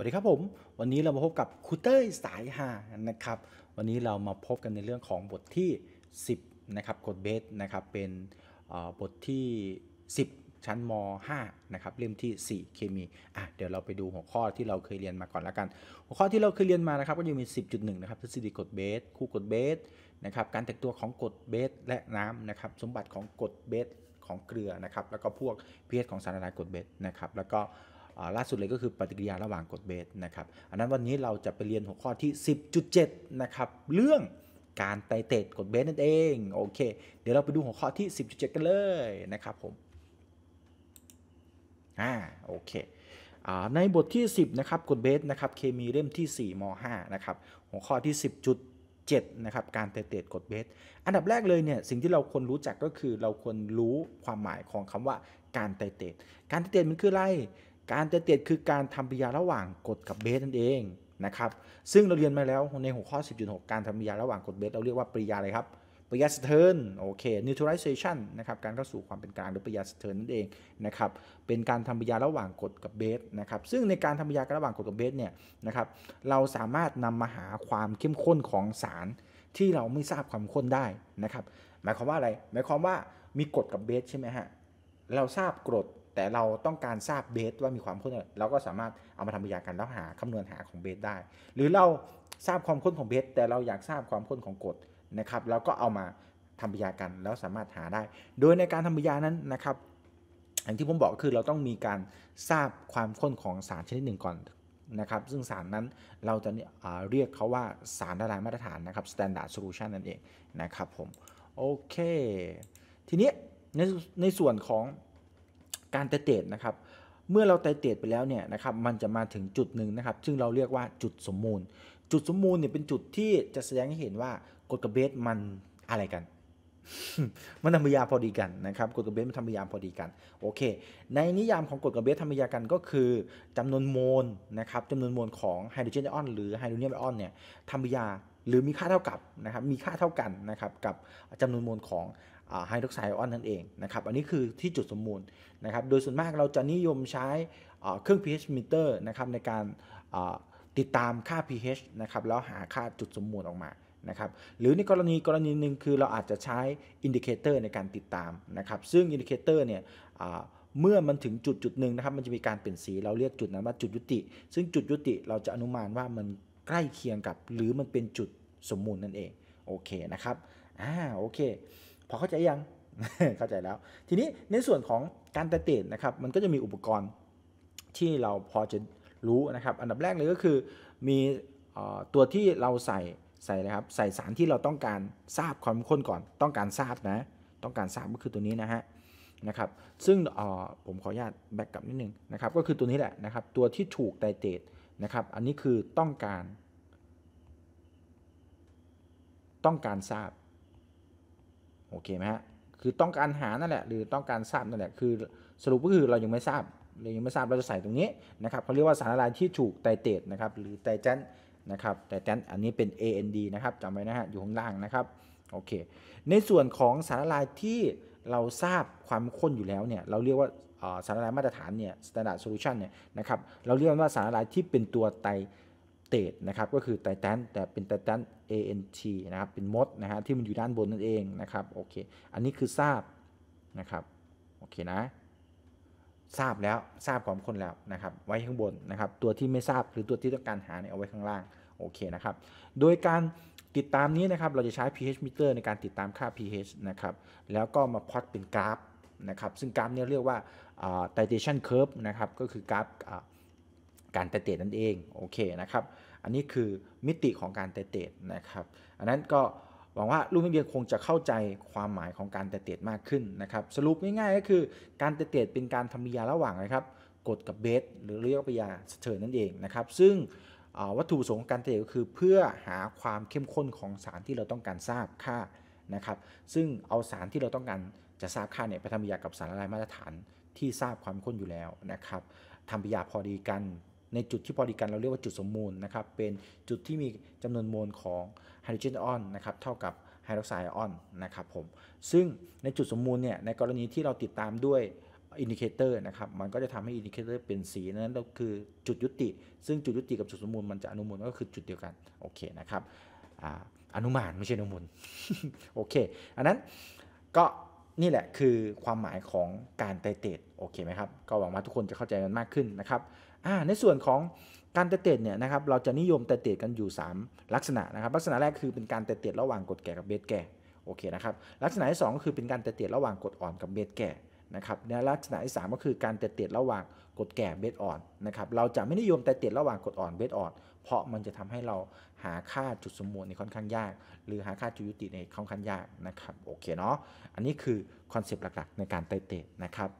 วัสดีครับผมวันนี้เรามาพบกับคุเต้ยสายหานะครับวันนี้เรามาพบกันในเรื่องของบทที่ 10นะครับกดเบสนะครับเป็นบทที่ 10 ชั้นม5นะครับเล่มที่ 4 เคมีอ่ะเดี๋ยวเราไปดูหัวข้อที่เราเคยเรียนมาก่อนละกัน หัวข้อที่เราเคยเรียนมานะครับก็ยังมี 10.1นะครับทฤษฎีกดเบส คู่กดเบสนะครับการแตกตัวของกดเบสและน้ำนะครับสมบัติของกดเบสของเกลือนะครับแล้วก็พวกเพียรของสารละลายกดเบสนะครับแล้วก็ล่าสุดเลยก็คือปฏิกิริยาระหว่างกรดเบสนะครับ อันนั้นวันนี้เราจะไปเรียนหัวข้อที่ 10.7นะครับเรื่องการไตเตตกรดเบสนั่นเองโอเคเดี๋ยวเราไปดูหัวข้อที่ 10.7กันเลยนะครับผมอ่าโอเคในบทที่10นะครับกฎเบสนะครับเคมีเล่มที่4ม5นะครับหัวข้อที่ 10.7นะครับการเตเตะกฎเบสอันดับแรกเลยเนี่ยสิ่งที่เราควรรู้จักก็คือเราควรรู้ความหมายของคำว่าการไตเตตการไตเตตมันคืออะไรการเตะเตคือการทำปริยาระหว่างกฎกับเบสนั่นเองนะครับซึ่งเราเรียนมาแล้วในหัวข้อ 10.6 การทำปริยาระหว่างกฎเบสเราเรียกว่าปริยาอะไรครับปริยาสเตอร์นโอเคนิวทรัลไลเซชันนะครับการเข้าสู่ความเป็นกลางหรือปริยาสเตอร์นนั่นเองนะครับเป็นการทำปริยาระหว่างกฎกับเบสนะครับซึ่งในการทำปริยาระหว่างกฎกับเบสเนี่ยนะครับเราสามารถนำมาหาความเข้มข้นของสารที่เราไม่ทราบความข้นได้นะครับหมายความว่าอะไรหมายความว่ามีกฎกับเบสใช่ไหมฮะเราทราบกฎแต่เราต้องการทราบเบสว่ามีความข้นเราก็สามารถเอามาทำปฏิกิริยากันแล้วหาคำนวณหาของเบสได้หรือเราทราบความข้นของเบสแต่เราอยากทราบความข้นของกรดนะครับเราก็เอามาทำปฏิกิริยากันแล้วสามารถหาได้ โดยในการทำปฏิกิริยานั้นนะครับอย่างที่ผมบอกคือเราต้องมีการทราบความข้นของสารชนิดหนึ่งก่อนนะครับ ซึ่งสารนั้นเราจะเรียกเขาว่าสารละลายมาตรฐานนะครับ standard solution นั่นเองนะครับผมโอเค ทีนี้ในในส่วนของการไตเตดนะครับ เมื่อเราไตเตดไปแล้วเนี่ยนะครับ มันจะมาถึงจุดหนึ่งนะครับ ซึ่งเราเรียกว่าจุดสมมูล จุดสมมูลเนี่ยเป็นจุดที่จะแสดงให้เห็นว่ากฎกับเบสมันอะไรกัน มันธรรมยาพอดีกันนะครับกฎกับเบสมันธรรมยาพอดีกัน โอเค ในนิยามของกฎกับเบสธรรมยากันก็คือ จำนวนโมลนะครับจำนวนโมลของไฮโดรเจนไอออนหรือไฮโดรเนียมไอออนเนี่ยธรรมยาหรือมีค่าเท่ากับนะครับ มีค่าเท่ากันนะครับกับจำนวนโมลของไฮดรอกไซด์ออนนั่นเองนะครับ อันนี้คือที่จุดสมมูลนะครับ โดยส่วนมากเราจะนิยมใช้เครื่อง pH meter นะครับในการติดตามค่า pH นะครับแล้วหาค่าจุดสมมูลออกมานะครับ หรือในกรณีกรณีหนึ่งคือเราอาจจะใช้อินดิเคเตอร์ในการติดตามนะครับ ซึ่งอินดิเคเตอร์เนี่ยเมื่อมันถึงจุดจุดหนึ่งนะครับมันจะมีการเปลี่ยนสีเราเรียกจุดนั้นว่าจุดยุติ ซึ่งจุดยุติเราจะอนุมานว่ามันใกล้เคียงกับ หรือมันเป็นจุดสมมูลนั่นเองโอเคนะครับ อ่าโอเคพอเข้าใจยัง เข้าใจแล้ว ทีนี้ในส่วนของการเตะนะครับ มันก็จะมีอุปกรณ์ที่เราพอจะรู้นะครับ อันดับแรกเลยก็คือมีตัวที่เราใส่ ใส่นะครับ ใส่สารที่เราต้องการทราบความข้นก่อน ต้องการทราบนะ ต้องการทราบก็คือตัวนี้นะฮะ นะครับ ซึ่งผมขออนุญาตแบกกลับนิดนึงนะครับ ก็คือตัวนี้แหละนะครับ ตัวที่ถูกไตเตตนะครับ อันนี้คือต้องการ ต้องการทราบโอเคไหมฮะ คือต้องการหานั่นแหละ หรือต้องการทราบนั่นแหละ คือสรุปก็คือเรายังไม่ทราบเรายังไม่ทราบ เราจะใส่ตรงนี้นะครับเขาเรียกว่าสารละลายที่ถูกไตเตตนะครับ หรือไตจนนะครับไตจนอันนี้เป็น AND นะครับจำไว้นะฮะ อยู่ข้างล่างนะครับ โอเค ในส่วนของสารละลายที่เราทราบความข้นอยู่แล้วเนี่ย เราเรียกว่าสารละลายมาตรฐานเนี่ย standard solution เนี่ยนะครับ เราเรียกว่าสารละลายที่เป็นตัวไตเตดนะครับก็คือไททันแต่เป็นไททัน ANT นะครับเป็นมดนะฮะที่มันอยู่ด้านบนนั่นเองนะครับโอเคอันนี้คือทราบนะครับโอเคนะทราบแล้วทราบของคนแล้วนะครับไว้ข้างบนนะครับตัวที่ไม่ทราบหรือตัวที่ต้องการหาเนี่ยเอาไว้ข้างล่างโอเคนะครับโดยการติดตามนี้นะครับเราจะใช้ pH meter ในการติดตามค่า pH นะครับแล้วก็มาพลอตเป็นกราฟนะครับซึ่งกราฟเนี่ยเรียกว่า titation curve นะครับก็คือกราฟการเตะเตะนั่นเอง โอเคนะครับ อันนี้คือมิติของการเตะเตะนะครับ อันนั้นก็หวังว่าลูกนักเรียนคงจะเข้าใจความหมายของการเตะเตะมากขึ้นนะครับ สรุปง่ายๆ ก็คือ การเตะเตะเป็นการทำปยาระหว่างนะครับกดกับเบสหรือเรียกว่าปยาเฉถินนั่นเองนะครับซึ่งวัตถุประสงค์ของการเตะก็คือเพื่อหาความเข้มข้นของสารที่เราต้องการทราบค่านะครับ ซึ่งเอาสารที่เราต้องการจะทราบค่าเนี่ยไปทำปยากับสารละลายมาตรฐานที่ทราบความข้นอยู่แล้วนะครับทำปิยาพอดีกันในจุดที่พอดีกันเราเรียกว่าจุดสมมูลนะครับ เป็นจุดที่มีจำนวนโมลของไฮโดรเจนออนนะครับเท่ากับไฮดรอกไซด์ออนนะครับผมซึ่งในจุดสมมูลเนี่ยในกรณีที่เราติดตามด้วยอินดิเคเตอร์นะครับมันก็จะทำให้อินดิเคเตอร์เป็นสีนั้นก็คือจุดยุติ ซึ่งจุดยุติกับจุดสมมูล มันจะอนุมูลก็คือจุดเดียวกัน โอเคนะครับอนุมานไม่ใช่อนุมูลโอเค อันนั้นก็นี่แหละคือความหมายของการไตเติลโอเคไหมครับก็หวังว่าทุกคนจะเข้าใจมันมากขึ้นนะครับในส่วนของการเตะเตะเนี่ยนะครับเราจะนิยมเตะเตะกันอยู่ 3 ลักษณะนะครับลักษณะ แรกคือเป็นการเตะเตะระหว่างกดแก่กับเบสแก่โอเคนะครับลักษณะที่2ก็คือเป็นการเตะเตะระหว่างกดอ่อนกับเบสแก่นะครับในลักษณะที่3ก็คือการเตะเตะระหว่างกดแก่เบสอ่อนนะครับเราจะไม่นิยมเตะเตะระหว่างกดอ่อนเบสอ่อน เพราะมันจะทำให้เราหาค่าจุดสมมูลในค่อนข้างยาก หรือหาค่าจุดยุติในค่อนข้างยากนะครับโอเคเนาะอันนี้คือคอนเซปต์หลักๆ ในการเตะเตะนะครับ